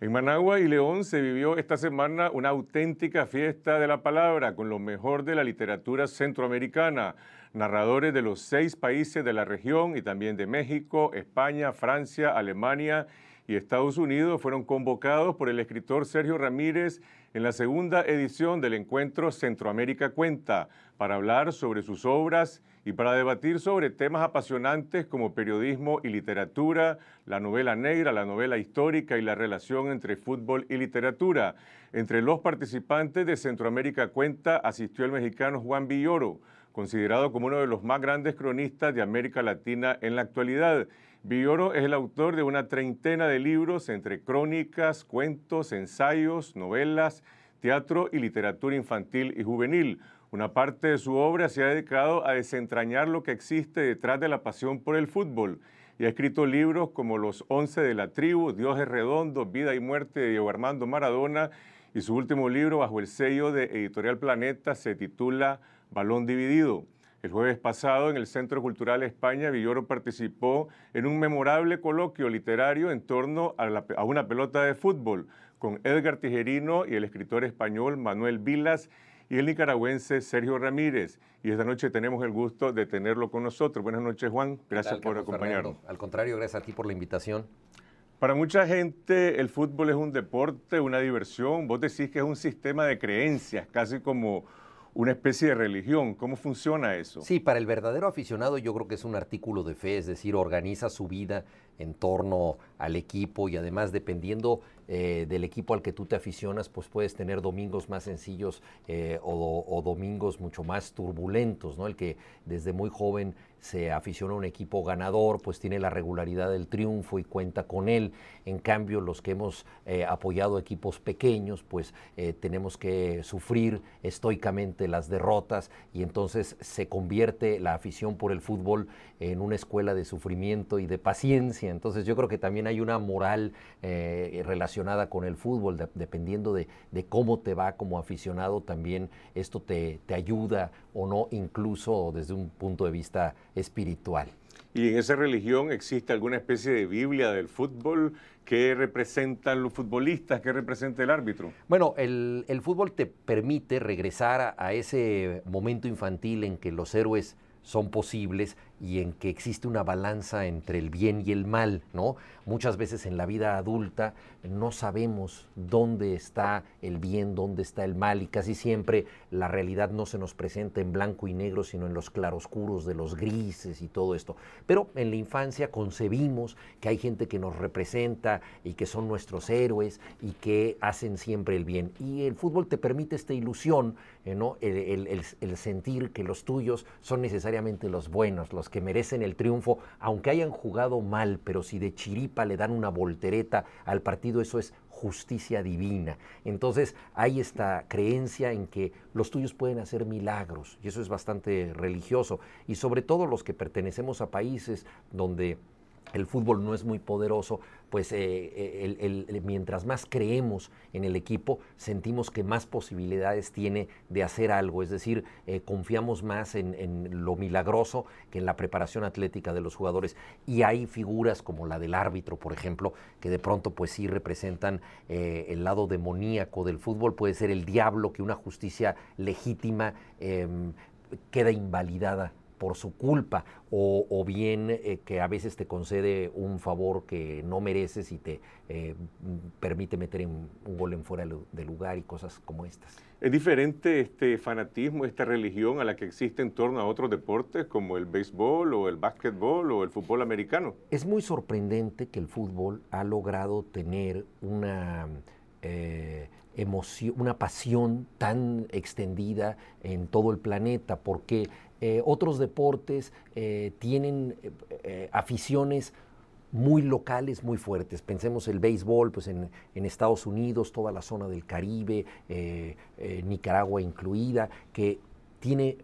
En Managua y León se vivió esta semana una auténtica fiesta de la palabra con lo mejor de la literatura centroamericana, narradores de los seis países de la región y también de México, España, Francia, Alemania y Estados Unidos fueron convocados por el escritor Sergio Ramírez en la segunda edición del encuentro Centroamérica Cuenta para hablar sobre sus obras y para debatir sobre temas apasionantes como periodismo y literatura, la novela negra, la novela histórica y la relación entre fútbol y literatura. Entre los participantes de Centroamérica Cuenta asistió el mexicano Juan Villoro, considerado como uno de los más grandes cronistas de América Latina en la actualidad. Villoro es el autor de una treintena de libros entre crónicas, cuentos, ensayos, novelas, teatro y literatura infantil y juvenil. Una parte de su obra se ha dedicado a desentrañar lo que existe detrás de la pasión por el fútbol y ha escrito libros como Los Once de la Tribu, Dios es Redondo, Vida y Muerte de Diego Armando Maradona y su último libro bajo el sello de Editorial Planeta se titula Balón Dividido. El jueves pasado en el Centro Cultural España, Villoro participó en un memorable coloquio literario en torno a, a una pelota de fútbol, con Edgar Tijerino y el escritor español Manuel Vilas y el nicaragüense Sergio Ramírez. Y esta noche tenemos el gusto de tenerlo con nosotros. Buenas noches, Juan. Gracias por acompañarnos. Al contrario, gracias a ti por la invitación. Para mucha gente el fútbol es un deporte, una diversión. Vos decís que es un sistema de creencias, casi como una especie de religión. ¿Cómo funciona eso? Sí, para el verdadero aficionado yo creo que es un artículo de fe, es decir, organiza su vida en torno al equipo y además dependiendo eh, del equipo al que tú te aficionas, pues puedes tener domingos más sencillos eh, o, o, domingos mucho más turbulentos, ¿no? El que desde muy joven se aficiona a un equipo ganador, pues tiene la regularidad del triunfo y cuenta con él. En cambio, los que hemos eh, apoyado equipos pequeños, pues eh, tenemos que sufrir estoicamente las derrotas y entonces se convierte la afición por el fútbol en una escuela de sufrimiento y de paciencia. Entonces yo creo que también hay una moral eh, relacionada con el fútbol, dependiendo de, cómo te va como aficionado, también esto te, te ayuda o no, incluso desde un punto de vista espiritual. ¿Y en esa religión existe alguna especie de Biblia del fútbol? que representan los futbolistas? que representa el árbitro? Bueno, el, fútbol te permite regresar a ese momento infantil en que los héroes son posibles y en que existe una balanza entre el bien y el mal, ¿no? Muchas veces en la vida adulta no sabemos dónde está el bien, dónde está el mal y casi siempre la realidad no se nos presenta en blanco y negro, sino en los claroscuros de los grises y todo esto. Pero en la infancia concebimos que hay gente que nos representa y que son nuestros héroes y que hacen siempre el bien. Y el fútbol te permite esta ilusión eh, ¿no? El, el, sentir que los tuyos son necesariamente los buenos, los que merecen el triunfo, aunque hayan jugado mal, pero si de chiripa le dan una voltereta al partido, eso es justicia divina. Entonces hay esta creencia en que los tuyos pueden hacer milagros, y eso es bastante religioso, y sobre todo los que pertenecemos a países donde el fútbol no es muy poderoso, pues eh, eh, mientras más creemos en el equipo, sentimos que más posibilidades tiene de hacer algo, es decir, eh, confiamos más en, lo milagroso que en la preparación atlética de los jugadores. Y hay figuras como la del árbitro, por ejemplo, que de pronto pues sí representan el lado demoníaco del fútbol, puede ser el diablo que una justicia legítima em, queda invalidada por su culpa o, bien eh, que a veces te concede un favor que no mereces y te eh, permite meter un gol en fuera de lugar y cosas como estas. Es diferente este fanatismo, esta religión a la que existe en torno a otros deportes como el béisbol o el básquetbol o el fútbol americano. Es muy sorprendente que el fútbol ha logrado tener una... Eh, emoción, una pasión tan extendida en todo el planeta, porque eh, otros deportes eh, tienen eh, aficiones muy locales, muy fuertes. Pensemos el béisbol, pues en, Estados Unidos, toda la zona del Caribe, Nicaragua incluida, que tiene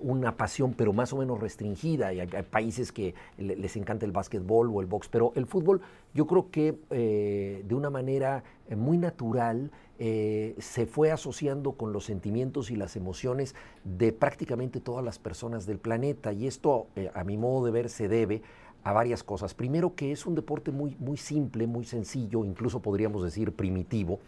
una pasión pero más o menos restringida y hay, países que les encanta el básquetbol o el box, pero el fútbol yo creo que de una manera muy natural eh, se fue asociando con los sentimientos y las emociones de prácticamente todas las personas del planeta. Y esto, eh, a mi modo de ver, se debe a varias cosas. Primero, que es un deporte muy, muy simple, muy sencillo, incluso podríamos decir primitivo,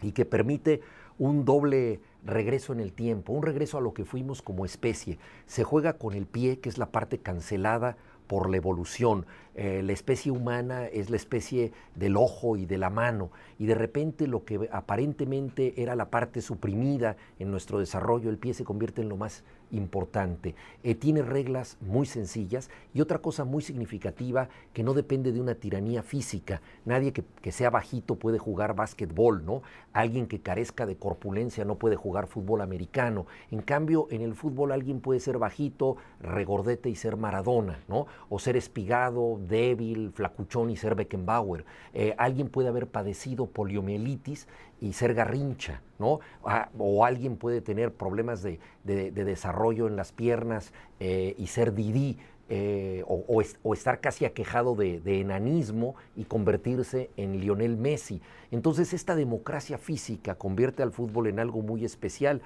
y que permite un doble regreso en el tiempo, un regreso a lo que fuimos como especie. Se juega con el pie, que es la parte cancelada por la evolución. Eh, la especie humana es la especie del ojo y de la mano, y de repente lo que aparentemente era la parte suprimida en nuestro desarrollo, el pie se convierte en lo más importante. Eh, tiene reglas muy sencillas y otra cosa muy significativa que no depende de una tiranía física. Nadie que, que sea bajito puede jugar básquetbol, ¿no? Alguien que carezca de corpulencia no puede jugar fútbol americano. En cambio, en el fútbol alguien puede ser bajito, regordete y ser Maradona, ¿no? o ser espigado, débil, flacuchón y ser Beckenbauer. Eh, alguien puede haber padecido poliomielitis y ser garrincha, ¿no? Ah, o alguien puede tener problemas de, desarrollo en las piernas eh, y ser Didi, eh, o, estar casi aquejado de, de, enanismo y convertirse en Lionel Messi. Entonces esta democracia física convierte al fútbol en algo muy especial.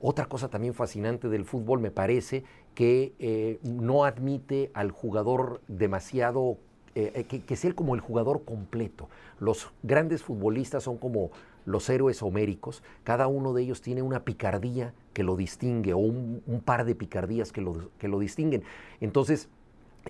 Otra cosa también fascinante del fútbol me parece que eh, no admite al jugador demasiado, eh, eh, que, que, como el jugador completo. Los grandes futbolistas son como los héroes homéricos, cada uno de ellos tiene una picardía que lo distingue o un, par de picardías que lo, distinguen. Entonces,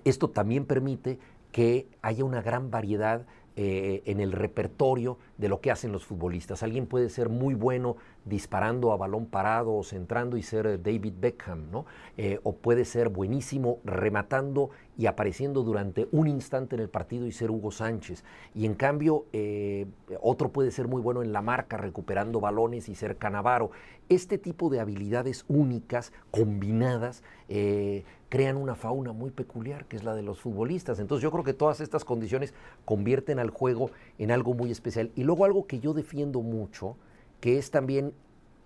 esto también permite que haya una gran variedad en el repertorio de lo que hacen los futbolistas. Alguien puede ser muy bueno disparando a balón parado o centrando y ser eh, David Beckham, ¿no? Eh, o puede ser buenísimo rematando y apareciendo durante un instante en el partido y ser Hugo Sánchez. Y en cambio, eh, otro puede ser muy bueno en la marca, recuperando balones y ser Canavaro. Este tipo de habilidades únicas, combinadas, crean una fauna muy peculiar, que es la de los futbolistas. Entonces yo creo que todas estas condiciones convierten al juego en algo muy especial luego algo que yo defiendo mucho, que es también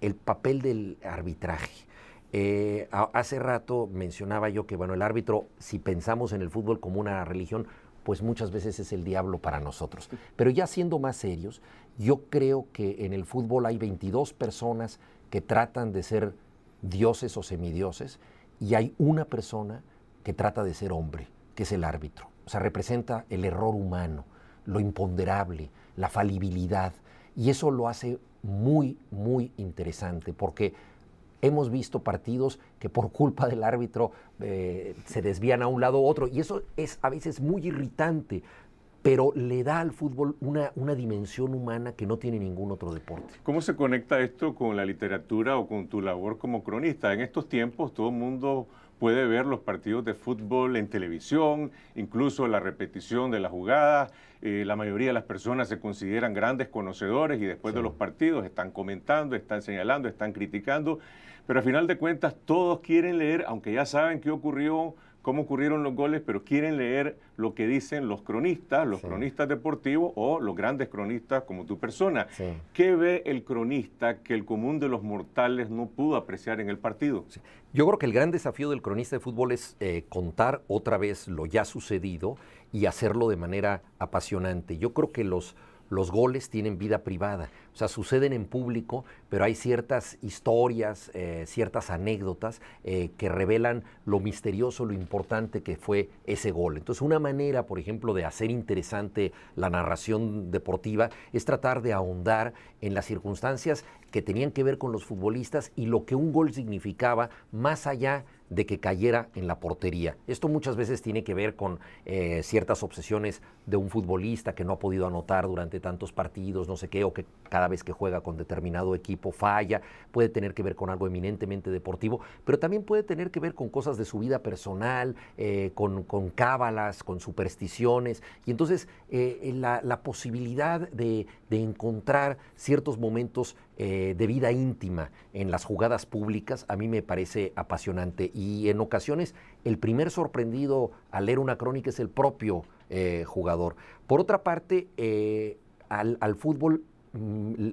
el papel del arbitraje. Eh, hace rato mencionaba yo que, bueno, el árbitro, si pensamos en el fútbol como una religión, pues muchas veces es el diablo para nosotros. Pero ya siendo más serios, yo creo que en el fútbol hay 22 personas que tratan de ser dioses o semidioses y hay una persona que trata de ser hombre, que es el árbitro. O sea, representa el error humano, lo imponderable, la falibilidad. Y eso lo hace muy, muy interesante, porque hemos visto partidos que por culpa del árbitro eh, se desvían a un lado u otro, y eso es a veces muy irritante, pero le da al fútbol una, una, dimensión humana que no tiene ningún otro deporte. ¿Cómo se conecta esto con la literatura o con tu labor como cronista? En estos tiempos todo el mundo puede ver los partidos de fútbol en televisión, incluso la repetición de las jugadas. Eh, la mayoría de las personas se consideran grandes conocedores y después de los partidos están comentando, están señalando, están criticando, pero al final de cuentas todos quieren leer, aunque ya saben qué ocurrió cómo ocurrieron los goles, pero quieren leer lo que dicen los cronistas, los cronistas deportivos o los grandes cronistas como tu persona. ¿Qué ve el cronista que el común de los mortales no pudo apreciar en el partido? Yo creo que el gran desafío del cronista de fútbol es eh, contar otra vez lo ya sucedido y hacerlo de manera apasionante. Yo creo que los los goles tienen vida privada, o sea, suceden en público, pero hay ciertas historias, eh, ciertas anécdotas eh, que revelan lo misterioso, lo importante que fue ese gol. Entonces, una manera, por ejemplo, de hacer interesante la narración deportiva es tratar de ahondar en las circunstancias que tenían que ver con los futbolistas y lo que un gol significaba más allá de de que cayera en la portería. Esto muchas veces tiene que ver con eh, ciertas obsesiones de un futbolista que no ha podido anotar durante tantos partidos, no sé qué, o que cada vez que juega con determinado equipo falla, puede tener que ver con algo eminentemente deportivo, pero también puede tener que ver con cosas de su vida personal, eh, con, cábalas, con supersticiones, y entonces eh, la, posibilidad de, de encontrar ciertos momentos eh, de vida íntima en las jugadas públicas a mí me parece apasionante y en ocasiones el primer sorprendido al leer una crónica es el propio eh, jugador. Por otra parte, eh, al, fútbol mm,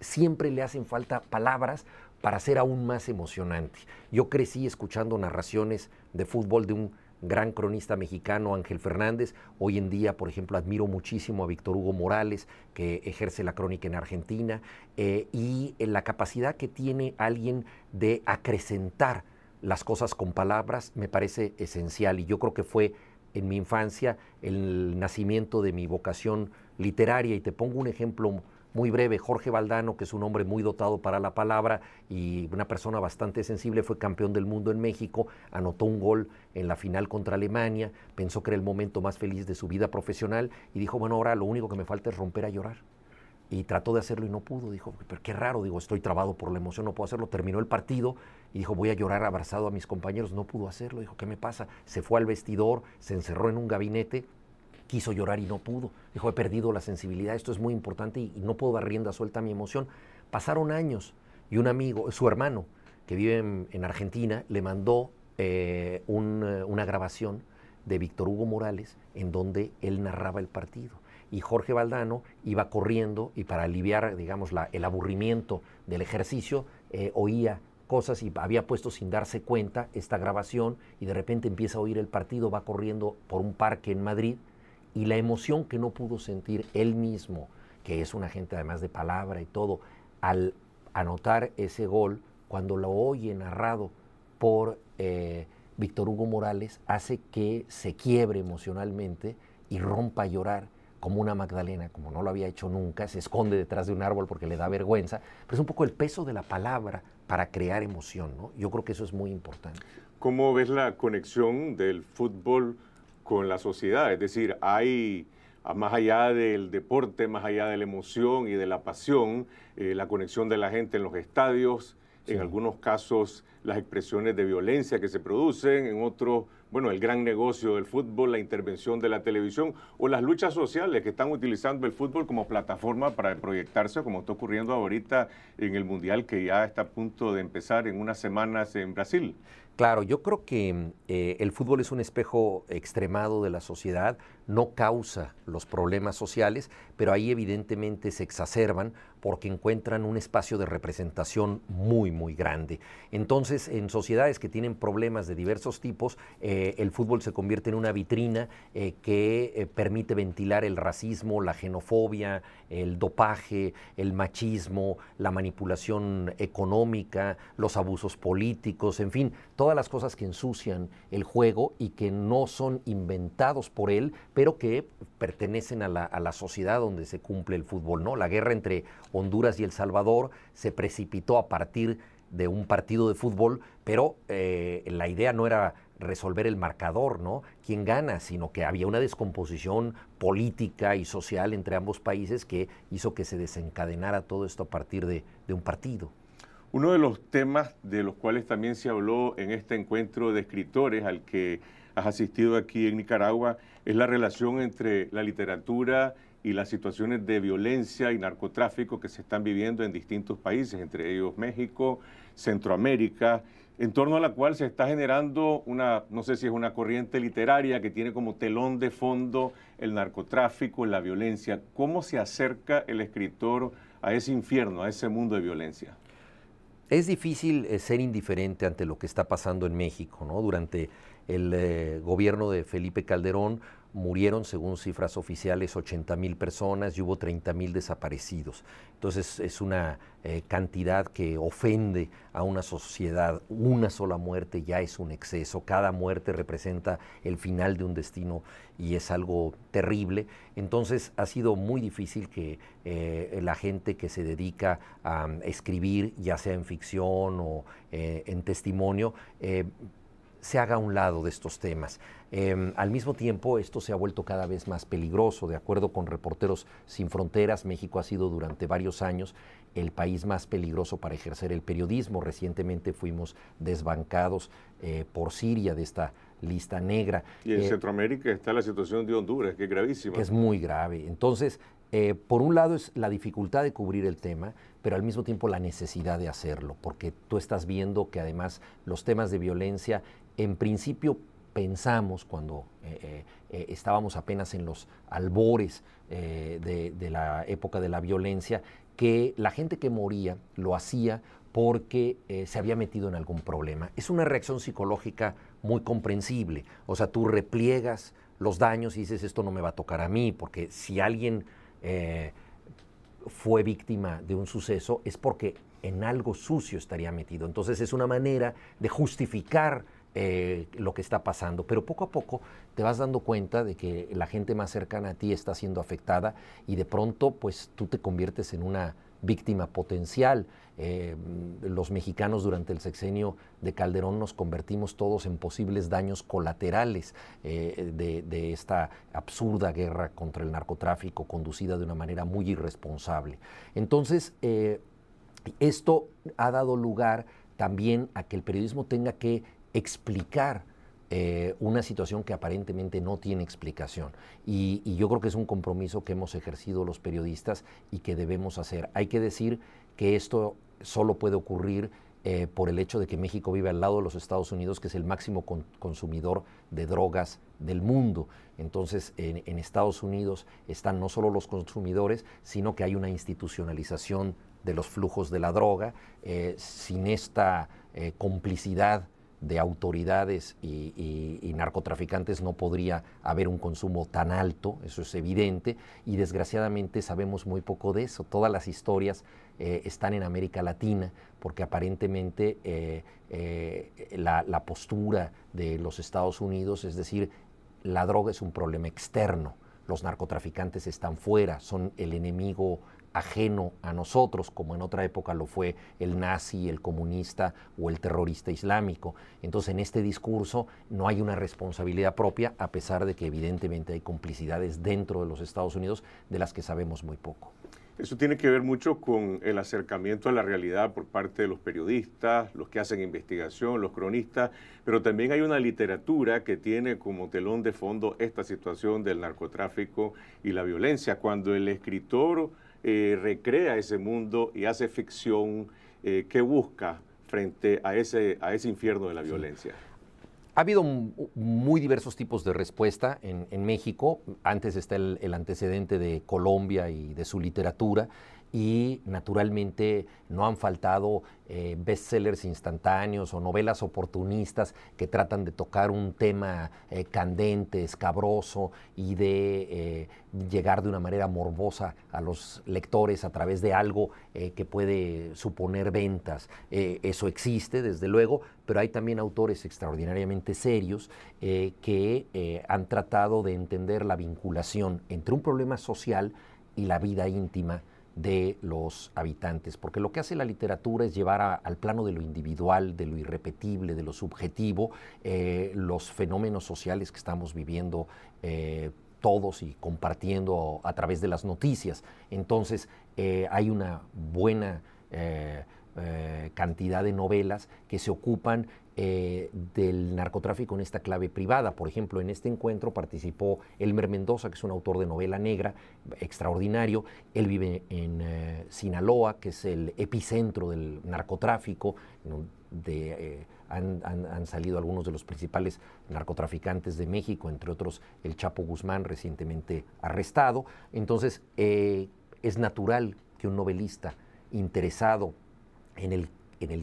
siempre le hacen falta palabras para ser aún más emocionante. Yo crecí escuchando narraciones de fútbol de un gran cronista mexicano Ángel Fernández. Hoy en día, por ejemplo, admiro muchísimo a Víctor Hugo Morales, que ejerce la crónica en Argentina, eh, y eh, la capacidad que tiene alguien de acrecentar las cosas con palabras me parece esencial y yo creo que fue en mi infancia el nacimiento de mi vocación literaria y te pongo un ejemplo muy breve, Jorge Valdano, que es un hombre muy dotado para la palabra y una persona bastante sensible, fue campeón del mundo en México, anotó un gol en la final contra Alemania, pensó que era el momento más feliz de su vida profesional y dijo, bueno, ahora lo único que me falta es romper a llorar. Y trató de hacerlo y no pudo. Dijo, pero qué raro, digo, estoy trabado por la emoción, no puedo hacerlo. Terminó el partido y dijo, voy a llorar abrazado a mis compañeros. No pudo hacerlo. Dijo, ¿qué me pasa? Se fue al vestidor, se encerró en un gabinete quiso llorar y no pudo. Dijo, he perdido la sensibilidad, esto es muy importante y, no puedo dar rienda suelta a mi emoción. Pasaron años y un amigo, su hermano, que vive en, Argentina, le mandó eh, eh, una grabación de Víctor Hugo Morales en donde él narraba el partido. Y Jorge Valdano iba corriendo y para aliviar, digamos, el aburrimiento del ejercicio, eh, oía cosas y había puesto sin darse cuenta esta grabación y de repente empieza a oír el partido, va corriendo por un parque en Madrid y la emoción que no pudo sentir él mismo, que es una gente además de palabra y todo, al anotar ese gol, cuando lo oye narrado por eh, Víctor Hugo Morales, hace que se quiebre emocionalmente y rompa a llorar como una Magdalena, como no lo había hecho nunca, se esconde detrás de un árbol porque le da vergüenza, pero es un poco el peso de la palabra para crear emoción, ¿no? Yo creo que eso es muy importante. ¿Cómo ves la conexión del fútbol? con la sociedad. Es decir, hay, ah, más allá del deporte, más allá de la emoción y de la pasión, eh, la conexión de la gente en los estadios, en algunos casos las expresiones de violencia que se producen, en otros, bueno, el gran negocio del fútbol, la intervención de la televisión o las luchas sociales que están utilizando el fútbol como plataforma para proyectarse, como está ocurriendo ahorita en el Mundial que ya está a punto de empezar en unas semanas en Brasil. Claro, yo creo que eh, el fútbol es un espejo extremado de la sociedad, no causa los problemas sociales, pero ahí evidentemente se exacerban porque encuentran un espacio de representación muy, muy grande. Entonces, en sociedades que tienen problemas de diversos tipos, eh, el fútbol se convierte en una vitrina eh, que eh, permite ventilar el racismo, la xenofobia, el dopaje, el machismo, la manipulación económica, los abusos políticos, en fin, todas las cosas que ensucian el juego y que no son inventados por él, pero que pertenecen a la, a la sociedad donde se cumple el fútbol. ¿no? La guerra entre Honduras y El Salvador se precipitó a partir de un partido de fútbol, pero eh, la idea no era resolver el marcador, ¿no? ¿Quién gana? Sino que había una descomposición política y social entre ambos países que hizo que se desencadenara todo esto a partir de, de un partido. Uno de los temas de los cuales también se habló en este encuentro de escritores al que has asistido aquí en Nicaragua es la relación entre la literatura y las situaciones de violencia y narcotráfico que se están viviendo en distintos países, entre ellos México, Centroamérica, en torno a la cual se está generando una, no sé si es una corriente literaria que tiene como telón de fondo el narcotráfico, la violencia. ¿Cómo se acerca el escritor a ese infierno, a ese mundo de violencia? Es difícil eh, ser indiferente ante lo que está pasando en México, ¿no? Durante el eh, gobierno de Felipe Calderón murieron, según cifras oficiales, 80 mil personas y hubo 30 mil desaparecidos. Entonces es una eh, cantidad que ofende a una sociedad. Una sola muerte ya es un exceso. Cada muerte representa el final de un destino y es algo terrible. Entonces ha sido muy difícil que eh, la gente que se dedica a mm, escribir, ya sea en ficción o eh, en testimonio, se haga a un lado de estos temas. Em, al mismo tiempo, esto se ha vuelto cada vez más peligroso. De acuerdo con Reporteros Sin Fronteras, México ha sido durante varios años el país más peligroso para ejercer el periodismo. Recientemente fuimos desbancados eh, por Siria de esta lista negra. Y en eh, Centroamérica está la situación de Honduras, que es gravísima. Que es muy grave. Entonces, eh, por un lado es la dificultad de cubrir el tema, pero al mismo tiempo la necesidad de hacerlo, porque tú estás viendo que además los temas de violencia en principio pensamos cuando eh, eh, eh, estábamos apenas en los albores de, la época de la violencia, que la gente que moría lo hacía porque se había metido en algún problema. Es una reacción psicológica muy comprensible. O sea, tú repliegas los daños y dices, esto no me va a tocar a mí, porque si alguien fue víctima de un suceso es porque en algo sucio estaría metido. Entonces es una manera de justificar eh, lo que está pasando, pero poco a poco te vas dando cuenta de que la gente más cercana a ti está siendo afectada y de pronto pues tú te conviertes en una víctima potencial. Eh, los mexicanos durante el sexenio de Calderón nos convertimos todos en posibles daños colaterales eh, de, esta absurda guerra contra el narcotráfico conducida de una manera muy irresponsable. Entonces, esto ha dado lugar también a que el periodismo tenga que explicar eh, una situación que aparentemente no tiene explicación. Y, yo creo que es un compromiso que hemos ejercido los periodistas y que debemos hacer. Hay que decir que esto solo puede ocurrir eh, por el hecho de que México vive al lado de los Estados Unidos, que es el máximo consumidor de drogas del mundo. Entonces, en, Estados Unidos están no solo los consumidores, sino que hay una institucionalización de los flujos de la droga. Eh, sin esta complicidad de autoridades y, narcotraficantes no podría haber un consumo tan alto, eso es evidente, y desgraciadamente sabemos muy poco de eso. Todas las historias eh, están en América Latina porque aparentemente eh, eh, la, la postura de los Estados Unidos es decir, la droga es un problema externo, los narcotraficantes están fuera, son el enemigo ajeno a nosotros, como en otra época lo fue el nazi, el comunista o el terrorista islámico. Entonces, en este discurso no hay una responsabilidad propia, a pesar de que evidentemente hay complicidades dentro de los Estados Unidos de las que sabemos muy poco. Eso tiene que ver mucho con el acercamiento a la realidad por parte de los periodistas, los que hacen investigación, los cronistas, pero también hay una literatura que tiene como telón de fondo esta situación del narcotráfico y la violencia. Cuando el escritor eh, recrea ese mundo y hace ficción eh, que busca frente a ese, a ese infierno de la violencia. Ha habido muy diversos tipos de respuesta en, México. Antes está el, antecedente de Colombia y de su literatura y naturalmente no han faltado eh, bestsellers instantáneos o novelas oportunistas que tratan de tocar un tema eh, candente, escabroso y de eh, llegar de una manera morbosa a los lectores a través de algo que puede suponer ventas. eso existe, desde luego, pero hay también autores extraordinariamente serios que han tratado de entender la vinculación entre un problema social y la vida íntima de los habitantes, porque lo que hace la literatura es llevar al plano de lo individual, de lo irrepetible, de lo subjetivo, eh, los fenómenos sociales que estamos viviendo eh, todos y compartiendo a través de las noticias. Entonces, eh, hay una buena... Eh, cantidad de novelas que se ocupan eh, del narcotráfico en esta clave privada. Por ejemplo, en este encuentro participó Elmer Mendoza, que es un autor de novela negra extraordinario. Él vive en eh, Sinaloa, que es el epicentro del narcotráfico. De, han, han salido algunos de los principales narcotraficantes de México, entre otros el Chapo Guzmán, recientemente arrestado. Entonces, es natural que un novelista interesado en el,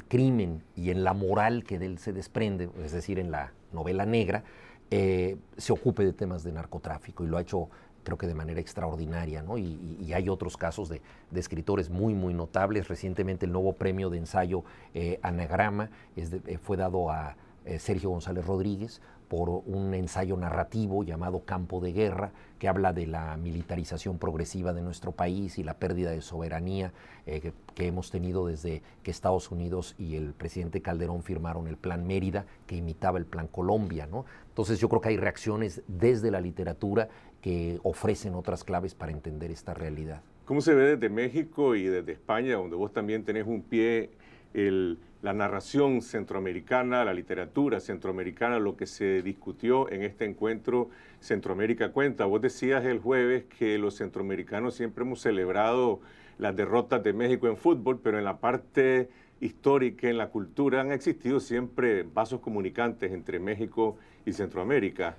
crimen y en la moral que de él se desprende, es decir, en la novela negra, eh, se ocupe de temas de narcotráfico y lo ha hecho creo que de manera extraordinaria, ¿no? Y, hay otros casos de, escritores muy, muy notables. Recientemente el nuevo premio de ensayo eh, Anagrama eh, fue dado a Sergio González Rodríguez, por un ensayo narrativo llamado Campo de Guerra, que habla de la militarización progresiva de nuestro país y la pérdida de soberanía eh, que, hemos tenido desde que Estados Unidos y el presidente Calderón firmaron el Plan Mérida, que imitaba el Plan Colombia. Entonces yo creo que hay reacciones desde la literatura que ofrecen otras claves para entender esta realidad. ¿Cómo se ve desde México y desde España, donde vos también tenés un pie la narración centroamericana, la literatura centroamericana, lo que se discutió en este encuentro Centroamérica Cuenta. Vos decías el jueves que los centroamericanos siempre hemos celebrado las derrotas de México en fútbol, pero en la parte histórica, en la cultura, han existido siempre vasos comunicantes entre México y Centroamérica.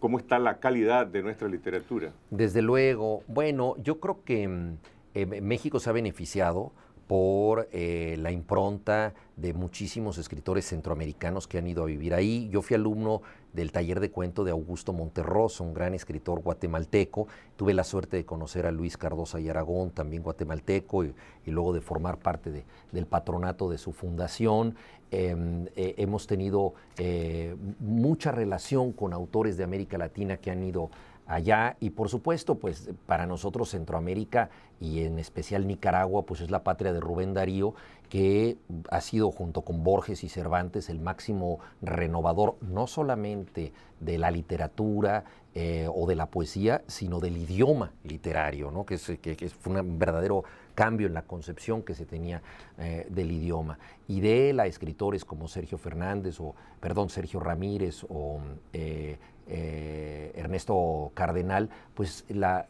¿Cómo está la calidad de nuestra literatura? Desde luego, bueno, yo creo que mm, eh, México se ha beneficiado por eh, la impronta de muchísimos escritores centroamericanos que han ido a vivir ahí. Yo fui alumno del taller de cuento de Augusto Monterroso, un gran escritor guatemalteco. Tuve la suerte de conocer a Luis Cardosa y Aragón, también guatemalteco, y, luego de formar parte del patronato de su fundación. Em, eh, hemos tenido eh, mucha relación con autores de América Latina que han ido allá y por supuesto pues para nosotros Centroamérica y en especial Nicaragua pues es la patria de Rubén Darío que ha sido junto con Borges y Cervantes el máximo renovador no solamente de la literatura eh, o de la poesía sino del idioma literario ¿no? que, es, fue un verdadero cambio en la concepción que se tenía eh, del idioma y de él a escritores como Sergio Fernández o perdón Sergio Ramírez o eh, eh, Ernesto Cardenal, pues la,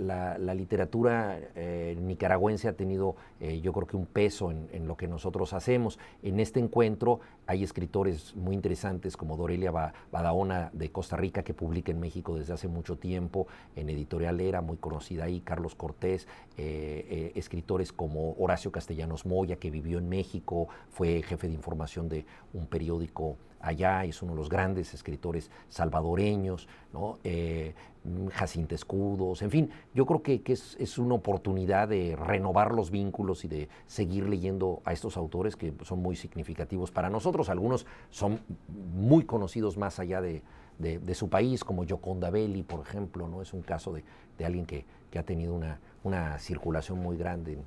literatura eh, nicaragüense ha tenido eh, yo creo que un peso en, en, lo que nosotros hacemos. En este encuentro hay escritores muy interesantes como Dorelia Badaona de Costa Rica que publica en México desde hace mucho tiempo, en Editorial Era, muy conocida ahí, Carlos Cortés, escritores como Horacio Castellanos Moya que vivió en México, fue jefe de información de un periódico allá, es uno de los grandes escritores salvadoreños, ¿no? Eh, Escudos, en fin, yo creo que, es, una oportunidad de renovar los vínculos y de seguir leyendo a estos autores que son muy significativos para nosotros. Algunos son muy conocidos más allá de, su país, como Gioconda Belli, por ejemplo, ¿no? es un caso de, alguien que, ha tenido una, una circulación muy grande en,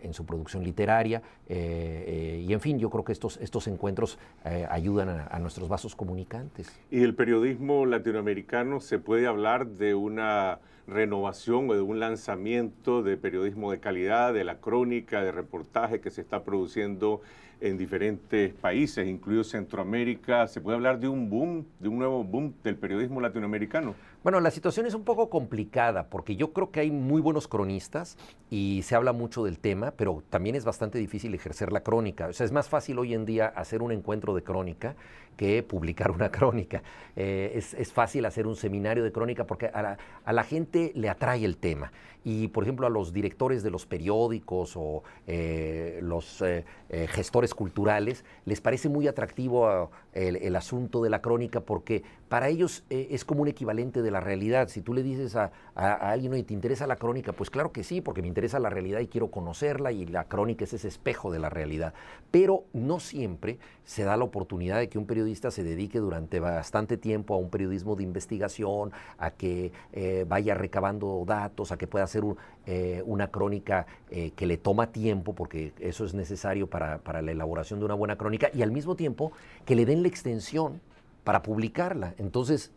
en, su producción literaria. Eh, eh, y en fin, yo creo que estos, estos encuentros eh, ayudan a, a nuestros vasos comunicantes. ¿Y el periodismo latinoamericano se puede hablar de una renovación o de un lanzamiento de periodismo de calidad, de la crónica, de reportaje que se está produciendo en diferentes países, incluido Centroamérica. ¿Se puede hablar de un boom, de un nuevo boom del periodismo latinoamericano? Bueno, la situación es un poco complicada porque yo creo que hay muy buenos cronistas y se habla mucho del tema, pero también es bastante difícil ejercer la crónica. O sea, es más fácil hoy en día hacer un encuentro de crónica que publicar una crónica. Eh, es, fácil hacer un seminario de crónica porque a la, gente le atrae el tema. Y, por ejemplo, a los directores de los periódicos o eh, los eh, gestores culturales les parece muy atractivo ah, el, asunto de la crónica porque para ellos es como un equivalente de la realidad. Si tú le dices a, alguien, oye, ¿te interesa la crónica? Pues claro que sí, porque me interesa la realidad y quiero conocerla y la crónica es ese espejo de la realidad. Pero no siempre se da la oportunidad de que un periódico se dedique durante bastante tiempo a un periodismo de investigación, a que eh, vaya recabando datos, a que pueda hacer eh, una crónica eh, que le toma tiempo, porque eso es necesario para, la elaboración de una buena crónica, y al mismo tiempo que le den la extensión para publicarla. Entonces,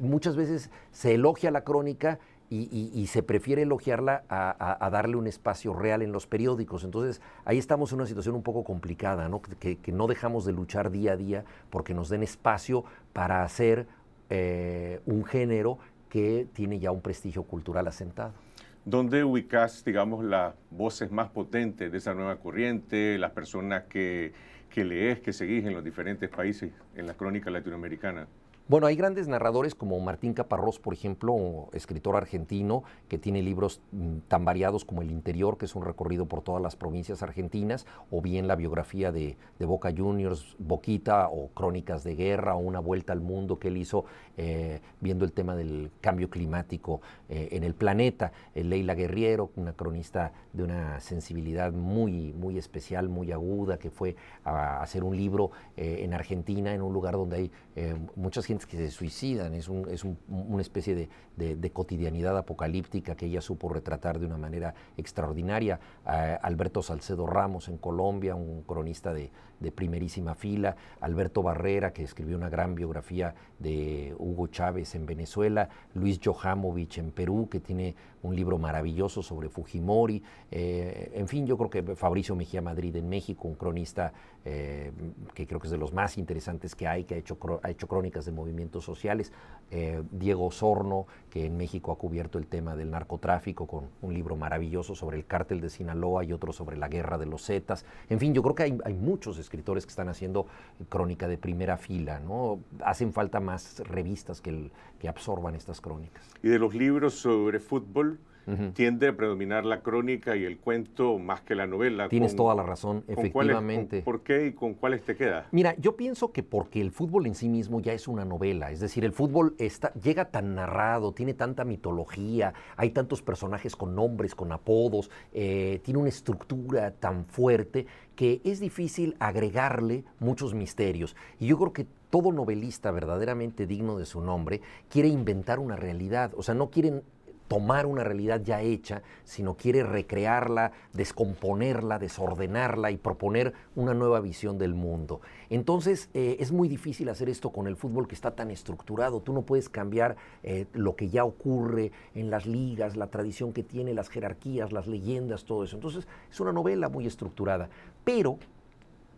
muchas veces se elogia la crónica y, se prefiere elogiarla a, darle un espacio real en los periódicos. Entonces, ahí estamos en una situación un poco complicada, ¿no? Que, no dejamos de luchar día a día porque nos den espacio para hacer eh, un género que tiene ya un prestigio cultural asentado. ¿Dónde ubicas, digamos, las voces más potentes de esa nueva corriente, las personas que, que lees, que seguís en los diferentes países, en la crónica latinoamericana? Bueno, hay grandes narradores como Martín Caparrós, por ejemplo, escritor argentino, que tiene libros mm, tan variados como El Interior, que es un recorrido por todas las provincias argentinas, o bien la biografía de, Boca Juniors, Boquita, o Crónicas de Guerra, o Una Vuelta al Mundo que él hizo eh, viendo el tema del cambio climático eh, en el planeta. Eh, Leila Guerriero, una cronista de una sensibilidad muy, muy especial, muy aguda, que fue a hacer un libro en Argentina, en un lugar donde hay muchas gente que se suicidan, es, una especie de, cotidianidad apocalíptica que ella supo retratar de una manera extraordinaria. Alberto Salcedo Ramos en Colombia, un cronista de, de, primerísima fila, Alberto Barrera, que escribió una gran biografía de Hugo Chávez en Venezuela, Luis Johamovich en Perú, que tiene un libro maravilloso sobre Fujimori. Eh, en fin, yo creo que Fabricio Mejía Madrid en México, un cronista eh, que creo que es de los más interesantes que hay, que ha hecho, ha hecho crónicas de movimientos sociales. Eh, Diego Sorno, que en México ha cubierto el tema del narcotráfico con un libro maravilloso sobre el cártel de Sinaloa y otro sobre la guerra de los Zetas. En fin, yo creo que hay, muchos escritores que están haciendo crónica de primera fila, ¿no? Hacen falta más revistas que, que absorban estas crónicas. ¿Y de los libros sobre fútbol? tiende a predominar la crónica y el cuento más que la novela. Tienes toda la razón, efectivamente. ¿Por qué y con cuáles te queda? Mira, yo pienso que porque el fútbol en sí mismo ya es una novela, es decir, el fútbol está, llega tan narrado, tiene tanta mitología, hay tantos personajes con nombres, con apodos, eh, tiene una estructura tan fuerte que es difícil agregarle muchos misterios. Y yo creo que todo novelista verdaderamente digno de su nombre quiere inventar una realidad, o sea, no quieren tomar una realidad ya hecha, sino quiere recrearla, descomponerla, desordenarla y proponer una nueva visión del mundo. Entonces eh, es muy difícil hacer esto con el fútbol que está tan estructurado. Tú no puedes cambiar eh, lo que ya ocurre en las ligas, la tradición que tiene, las jerarquías, las leyendas, todo eso. Entonces es una novela muy estructurada, pero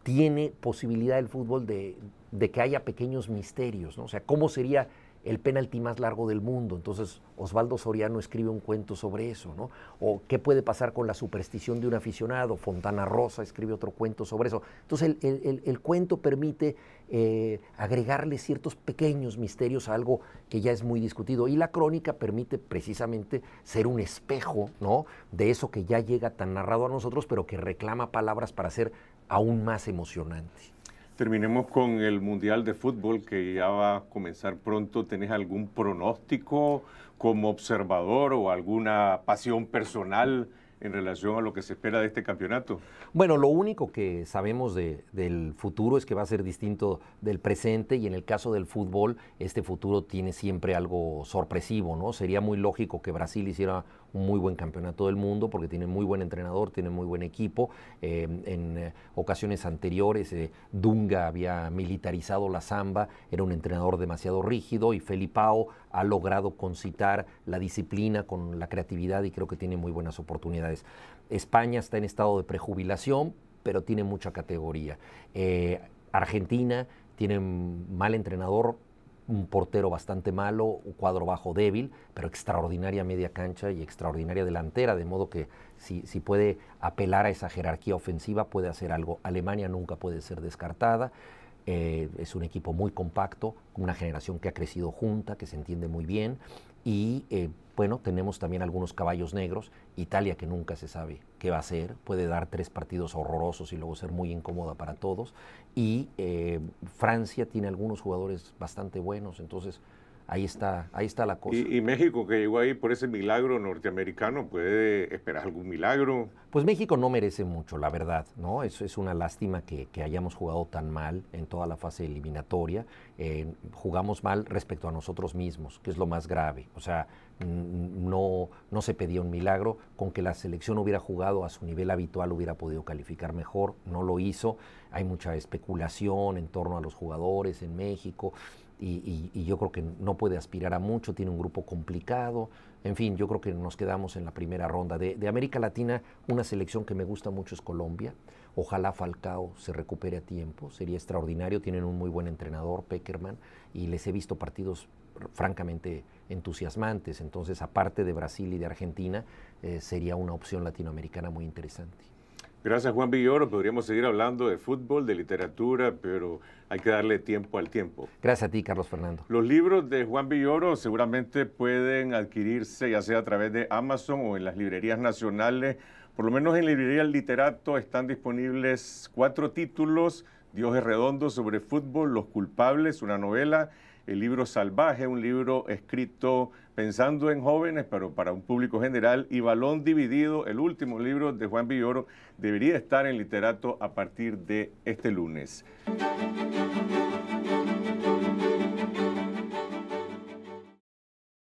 tiene posibilidad el fútbol de, de que haya pequeños misterios, ¿no? O sea, ¿cómo sería el penalti más largo del mundo. Entonces, Osvaldo Soriano escribe un cuento sobre eso, ¿no? O qué puede pasar con la superstición de un aficionado. Fontana Rosa escribe otro cuento sobre eso. Entonces, el, cuento permite eh, agregarle ciertos pequeños misterios a algo que ya es muy discutido. Y la crónica permite precisamente ser un espejo, ¿no? De eso que ya llega tan narrado a nosotros, pero que reclama palabras para ser aún más emocionante. Terminemos con el Mundial de Fútbol que ya va a comenzar pronto. ¿Tenés algún pronóstico como observador o alguna pasión personal en relación a lo que se espera de este campeonato? Bueno, lo único que sabemos del futuro es que va a ser distinto del presente y en el caso del fútbol, este futuro tiene siempre algo sorpresivo, ¿no? Sería muy lógico que Brasil hiciera un muy buen campeonato del mundo porque tiene muy buen entrenador, tiene muy buen equipo. Eh, en eh, ocasiones anteriores, eh, Dunga había militarizado la samba, era un entrenador demasiado rígido y Felipao ha logrado concitar la disciplina con la creatividad y creo que tiene muy buenas oportunidades. España está en estado de prejubilación, pero tiene mucha categoría. Argentina tiene mal entrenador, un portero bastante malo, un cuadro bajo débil, pero extraordinaria media cancha y extraordinaria delantera, de modo que si, si, puede apelar a esa jerarquía ofensiva puede hacer algo. Alemania nunca puede ser descartada. Eh, es un equipo muy compacto, una generación que ha crecido junta, que se entiende muy bien. Y eh, bueno, tenemos también algunos caballos negros. Italia, que nunca se sabe qué va a hacer, puede dar tres partidos horrorosos y luego ser muy incómoda para todos. Y eh, Francia tiene algunos jugadores bastante buenos. Entonces, ahí está, ahí está la cosa. Y, México, que llegó ahí por ese milagro norteamericano, ¿puede esperar algún milagro? Pues México no merece mucho, la verdad, ¿no? Es, es una lástima que, hayamos jugado tan mal en toda la fase eliminatoria. Eh, jugamos mal respecto a nosotros mismos, que es lo más grave. O sea, no, no se pedía un milagro. Con que la selección hubiera jugado a su nivel habitual hubiera podido calificar mejor, no lo hizo. Hay mucha especulación en torno a los jugadores en México y, yo creo que no puede aspirar a mucho, tiene un grupo complicado. En fin, yo creo que nos quedamos en la primera ronda. De, América Latina, una selección que me gusta mucho es Colombia. Ojalá Falcao se recupere a tiempo, sería extraordinario. Tienen un muy buen entrenador, Peckerman, y les he visto partidos francamente entusiasmantes. Entonces, aparte de Brasil y de Argentina, eh, sería una opción latinoamericana muy interesante. Gracias Juan Villoro. Podríamos seguir hablando de fútbol, de literatura, pero hay que darle tiempo al tiempo. Gracias a ti, Carlos Fernando. Los libros de Juan Villoro seguramente pueden adquirirse ya sea a través de Amazon o en las librerías nacionales. Por lo menos en librería Literato están disponibles cuatro títulos. Dios es redondo sobre fútbol, Los culpables, una novela el libro Salvaje, un libro escrito pensando en jóvenes, pero para un público general, y Balón Dividido, el último libro de Juan Villoro, debería estar en literato a partir de este lunes.